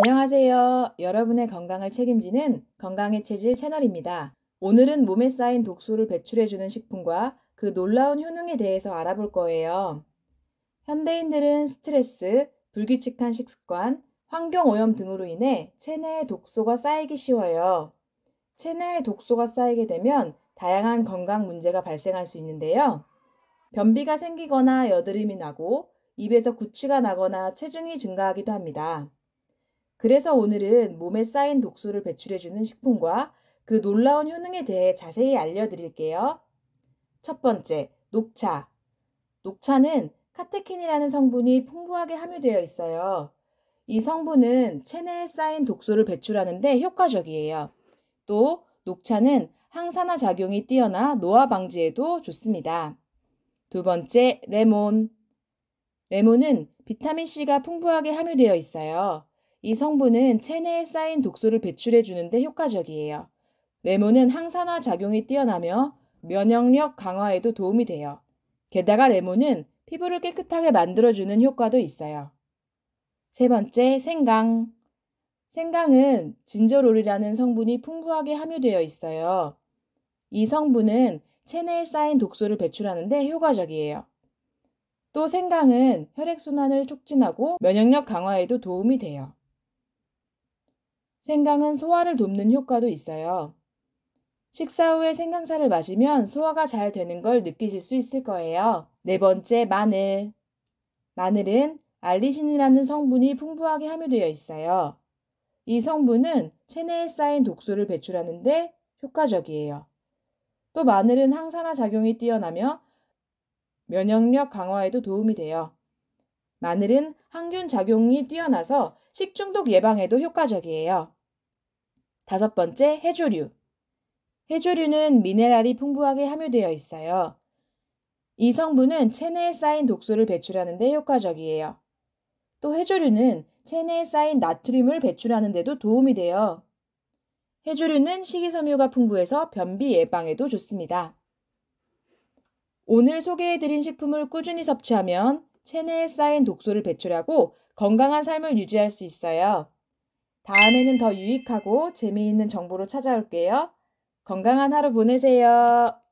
안녕하세요. 여러분의 건강을 책임지는 건강의 체질 채널입니다. 오늘은 몸에 쌓인 독소를 배출해주는 식품과 그 놀라운 효능에 대해서 알아볼 거예요. 현대인들은 스트레스, 불규칙한 식습관, 환경 오염 등으로 인해 체내에 독소가 쌓이기 쉬워요. 체내에 독소가 쌓이게 되면 다양한 건강 문제가 발생할 수 있는데요. 변비가 생기거나 여드름이 나고 입에서 구취가 나거나 체중이 증가하기도 합니다. 그래서 오늘은 몸에 쌓인 독소를 배출해주는 식품과 그 놀라운 효능에 대해 자세히 알려드릴게요. 첫 번째, 녹차. 녹차는 카테킨이라는 성분이 풍부하게 함유되어 있어요. 이 성분은 체내에 쌓인 독소를 배출하는데 효과적이에요. 또 녹차는 항산화 작용이 뛰어나 노화 방지에도 좋습니다. 두 번째, 레몬. 레몬은 비타민C가 풍부하게 함유되어 있어요. 이 성분은 체내에 쌓인 독소를 배출해 주는데 효과적이에요. 레몬은 항산화 작용이 뛰어나며 면역력 강화에도 도움이 돼요. 게다가 레몬은 피부를 깨끗하게 만들어주는 효과도 있어요. 세 번째, 생강. 생강은 진저롤이라는 성분이 풍부하게 함유되어 있어요. 이 성분은 체내에 쌓인 독소를 배출하는데 효과적이에요. 또 생강은 혈액순환을 촉진하고 면역력 강화에도 도움이 돼요. 생강은 소화를 돕는 효과도 있어요. 식사 후에 생강차를 마시면 소화가 잘 되는 걸 느끼실 수 있을 거예요. 네 번째, 마늘. 마늘은 알리신이라는 성분이 풍부하게 함유되어 있어요. 이 성분은 체내에 쌓인 독소를 배출하는데 효과적이에요. 또 마늘은 항산화 작용이 뛰어나며 면역력 강화에도 도움이 돼요. 마늘은 항균 작용이 뛰어나서 식중독 예방에도 효과적이에요. 다섯 번째, 해조류. 해조류는 미네랄이 풍부하게 함유되어 있어요. 이 성분은 체내에 쌓인 독소를 배출하는 데 효과적이에요. 또 해조류는 체내에 쌓인 나트륨을 배출하는 데도 도움이 돼요. 해조류는 식이섬유가 풍부해서 변비 예방에도 좋습니다. 오늘 소개해드린 식품을 꾸준히 섭취하면 체내에 쌓인 독소를 배출하고 건강한 삶을 유지할 수 있어요. 다음에는 더 유익하고 재미있는 정보로 찾아올게요. 건강한 하루 보내세요.